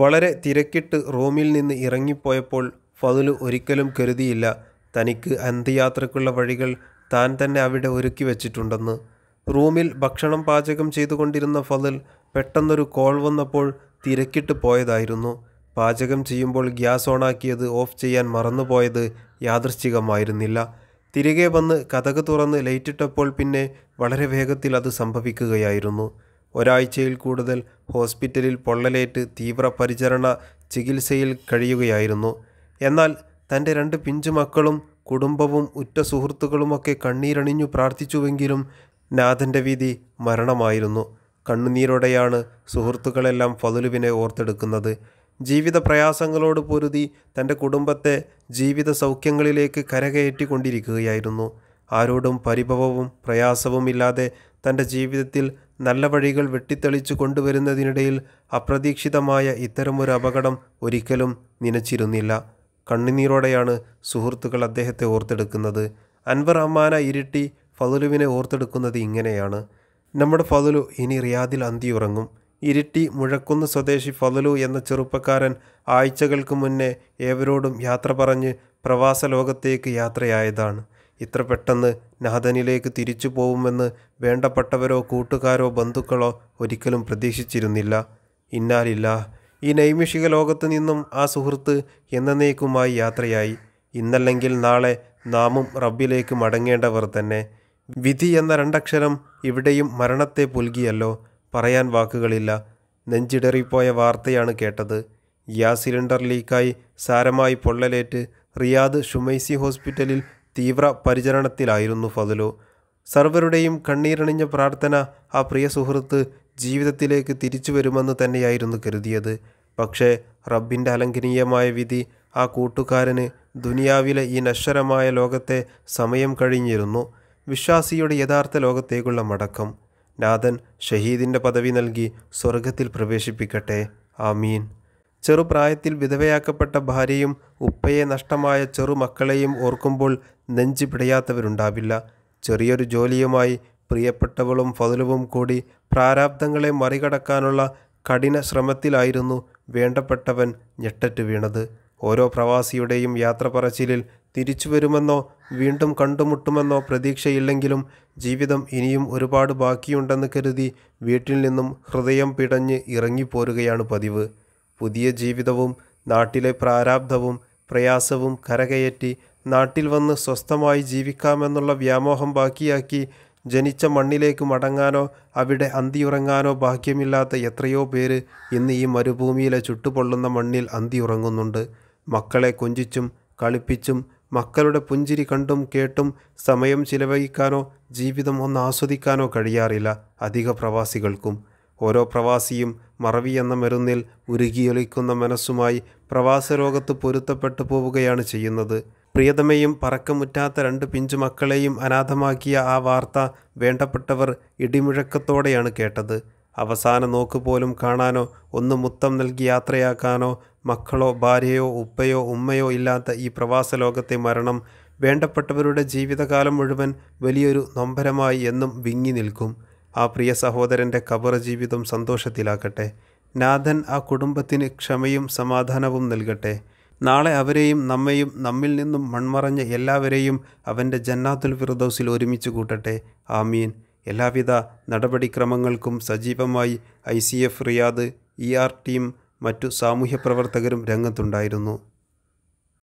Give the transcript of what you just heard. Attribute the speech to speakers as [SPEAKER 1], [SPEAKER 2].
[SPEAKER 1] വളരെ തിരക്കിട്ട് റൂമിൽ നിന്ന് ഇറങ്ങിപ്പോയപ്പോൾ ഫതുല് ഒരിക്കലും കരുതിയില്ല തനിക്ക് അന്ത്യയാത്രയ്ക്കുള്ള വഴികൾ താൻ തന്നെ അവിടെ ഒരുക്കി വച്ചിട്ടുണ്ടെന്ന് റൂമിൽ ഭക്ഷണം പാചകം ചെയ്തുകൊണ്ടിരുന്ന ഫതിൽ പെട്ടെന്നൊരു കോൾ വന്നപ്പോൾ തിരക്കിട്ട് പോയതായിരുന്നു പാചകം ചെയ്യുമ്പോൾ ഗ്യാസ് ഓണാക്കിയത് ഓഫ് ചെയ്യാൻ മറന്നുപോയത് യാദൃശ്ചികമായിരുന്നില്ല തിരികെ വന്ന് കഥക തുറന്ന് ലൈറ്റിട്ടപ്പോൾ പിന്നെ വളരെ വേഗത്തിൽ അത് സംഭവിക്കുകയായിരുന്നു ഒരാഴ്ചയിൽ കൂടുതൽ ഹോസ്പിറ്റലിൽ പൊള്ളലേറ്റ് തീവ്രപരിചരണ ചികിത്സയിൽ കഴിയുകയായിരുന്നു എന്നാൽ തൻ്റെ രണ്ട് പിഞ്ചുമക്കളും കുടുംബവും ഉറ്റ സുഹൃത്തുക്കളുമൊക്കെ കണ്ണീരണിഞ്ഞു പ്രാർത്ഥിച്ചുവെങ്കിലും നാഥൻ്റെ വിധി മരണമായിരുന്നു കണ്ണുനീരോടെയാണ് സുഹൃത്തുക്കളെല്ലാം ഫതുലുവിനെ ഓർത്തെടുക്കുന്നത് ജീവിത പ്രയാസങ്ങളോട് പൊരുതി തൻ്റെ കുടുംബത്തെ ജീവിത സൗഖ്യങ്ങളിലേക്ക് കരകയറ്റിക്കൊണ്ടിരിക്കുകയായിരുന്നു ആരോടും പരിഭവവും പ്രയാസവുമില്ലാതെ തൻ്റെ ജീവിതത്തിൽ നല്ല വഴികൾ വെട്ടിത്തെളിച്ചു കൊണ്ടുവരുന്നതിനിടയിൽ അപ്രതീക്ഷിതമായ ഇത്തരമൊരു അപകടം ഒരിക്കലും നിനച്ചിരുന്നില്ല കണ്ണുനീരോടെയാണ് സുഹൃത്തുക്കൾ അദ്ദേഹത്തെ ഓർത്തെടുക്കുന്നത് അൻവർ അമ്മാന ഇരുട്ടി ഫതുലുവിനെ ഓർത്തെടുക്കുന്നത് ഇങ്ങനെയാണ് നമ്മുടെ ഫതുലു ഇനി റിയാദിൽ അന്തിയുറങ്ങും ഇരിട്ടി മുഴക്കുന്ന് സ്വദേശി ഫതുലു എന്ന ചെറുപ്പക്കാരൻ ആഴ്ചകൾക്ക് മുന്നേ ഏവരോടും യാത്ര പറഞ്ഞ് പ്രവാസ ലോകത്തേക്ക് യാത്രയായതാണ് ഇത്ര പെട്ടെന്ന് നാഥനിലേക്ക് തിരിച്ചു പോകുമെന്ന് വേണ്ടപ്പെട്ടവരോ കൂട്ടുകാരോ ബന്ധുക്കളോ ഒരിക്കലും പ്രതീക്ഷിച്ചിരുന്നില്ല ഇന്നാലില്ല ഈ നൈമിഷിക ലോകത്തു നിന്നും ആ സുഹൃത്ത് എന്നേക്കുമായി യാത്രയായി ഇന്നല്ലെങ്കിൽ നാളെ നാമും റബ്ബിലേക്ക് മടങ്ങേണ്ടവർ തന്നെ വിധി എന്ന രണ്ടക്ഷരം ഇവിടെയും മരണത്തെ പുൽകിയല്ലോ പറയാൻ വാക്കുകളില്ല നെഞ്ചിടറിപ്പോയ വാർത്തയാണ് കേട്ടത് ഗ്യാസ് സിലിണ്ടർ ലീക്കായി സാരമായി പൊള്ളലേറ്റ് റിയാദ് ഷുമൈസി ഹോസ്പിറ്റലിൽ തീവ്ര പരിചരണത്തിലായിരുന്നു ഫതലു സർവരുടെയും കണ്ണീരണിഞ്ഞ പ്രാർത്ഥന ആ പ്രിയ സുഹൃത്ത് ജീവിതത്തിലേക്ക് തിരിച്ചു വരുമെന്ന് തന്നെയായിരുന്നു കരുതിയത് പക്ഷേ റബ്ബിൻ്റെ അലങ്കനീയമായ വിധി ആ കൂട്ടുകാരന് ദുനിയാവിലെ ഈ നശ്വരമായ ലോകത്തെ സമയം കഴിഞ്ഞിരുന്നു വിശ്വാസിയുടെ യഥാർത്ഥ ലോകത്തേക്കുള്ള മടക്കം നാഥൻ ഷഹീദിൻ്റെ പദവി നൽകി സ്വർഗത്തിൽ പ്രവേശിപ്പിക്കട്ടെ ആമീൻ ചെറുപ്രായത്തിൽ വിധവയാക്കപ്പെട്ട ഭാര്യയും ഉപ്പയെ നഷ്ടമായ ചെറുമക്കളെയും ഓർക്കുമ്പോൾ നെഞ്ചു പിടയാത്തവരുണ്ടാവില്ല ചെറിയൊരു ജോലിയുമായി പ്രിയപ്പെട്ടവളും ഫതുലുവും കൂടി പ്രാരാബ്ദങ്ങളെ മറികടക്കാനുള്ള കഠിന ശ്രമത്തിലായിരുന്നു വേണ്ടപ്പെട്ടവൻ ഞെട്ടറ്റു വീണത് ഓരോ പ്രവാസിയുടെയും യാത്ര പറച്ചിലിൽ തിരിച്ചു വരുമെന്നോ വീണ്ടും കണ്ടുമുട്ടുമെന്നോ പ്രതീക്ഷയില്ലെങ്കിലും ജീവിതം ഇനിയും ഒരുപാട് ബാക്കിയുണ്ടെന്ന് കരുതി വീട്ടിൽ നിന്നും ഹൃദയം പിടഞ്ഞ് ഇറങ്ങിപ്പോരുകയാണ് പതിവ് പുതിയ ജീവിതവും നാട്ടിലെ പ്രാരാബ്ധവും പ്രയാസവും കരകയറ്റി നാട്ടിൽ വന്ന് സ്വസ്ഥമായി ജീവിക്കാമെന്നുള്ള വ്യാമോഹം ബാക്കിയാക്കി ജനിച്ച മണ്ണിലേക്ക് മടങ്ങാനോ അവിടെ അന്തിയുറങ്ങാനോ ഭാഗ്യമില്ലാത്ത എത്രയോ പേര് ഇന്ന് ഈ മരുഭൂമിയിലെ ചുട്ടുപൊള്ളുന്ന മണ്ണിൽ അന്തിയുറങ്ങുന്നുണ്ട് മക്കളെ കൊഞ്ചിച്ചും കളിപ്പിച്ചും മക്കളുടെ പുഞ്ചിരി കണ്ടും കേട്ടും സമയം ചിലവഴിക്കാനോ ജീവിതം ഒന്ന് ആസ്വദിക്കാനോ കഴിയാറില്ല അധിക പ്രവാസികൾക്കും ഓരോ പ്രവാസിയും മറവി എന്ന മരുന്നിൽ ഉരുകിയൊളിക്കുന്ന മനസ്സുമായി പ്രവാസരോഗത്ത് പൊരുത്തപ്പെട്ടു പോവുകയാണ് ചെയ്യുന്നത് പ്രിയതമയും പറക്കമുറ്റാത്ത രണ്ട് പിഞ്ചു മക്കളെയും അനാഥമാക്കിയ ആ വാർത്ത വേണ്ടപ്പെട്ടവർ ഇടിമുഴക്കത്തോടെയാണ് കേട്ടത് അവസാന നോക്ക് പോലും കാണാനോ ഒന്ന് മുത്തം നൽകി യാത്രയാക്കാനോ മക്കളോ ഭാര്യയോ ഉപ്പയോ ഉമ്മയോ ഇല്ലാത്ത ഈ പ്രവാസ ലോകത്തെ മരണം വേണ്ടപ്പെട്ടവരുടെ ജീവിതകാലം മുഴുവൻ വലിയൊരു നൊമ്പരമായി എന്നും വിങ്ങി നിൽക്കും ആ പ്രിയ സഹോദരൻ്റെ കബർ ജീവിതം സന്തോഷത്തിലാക്കട്ടെ നാഥൻ ആ കുടുംബത്തിന് ക്ഷമയും സമാധാനവും നൽകട്ടെ നാളെ അവരെയും നമ്മയും നമ്മിൽ നിന്നും മൺമറഞ്ഞ എല്ലാവരെയും അവൻ്റെ ജന്നാത്തുൽ ഫിർദൗസിൽ ഒരുമിച്ച് കൂട്ടട്ടെ ആമീൻ എല്ലാവിധ നടപടിക്രമങ്ങൾക്കും സജീവമായി I C F Riyadh E R team മറ്റു സാമൂഹ്യ പ്രവർത്തകരും രംഗത്തുണ്ടായിരുന്നു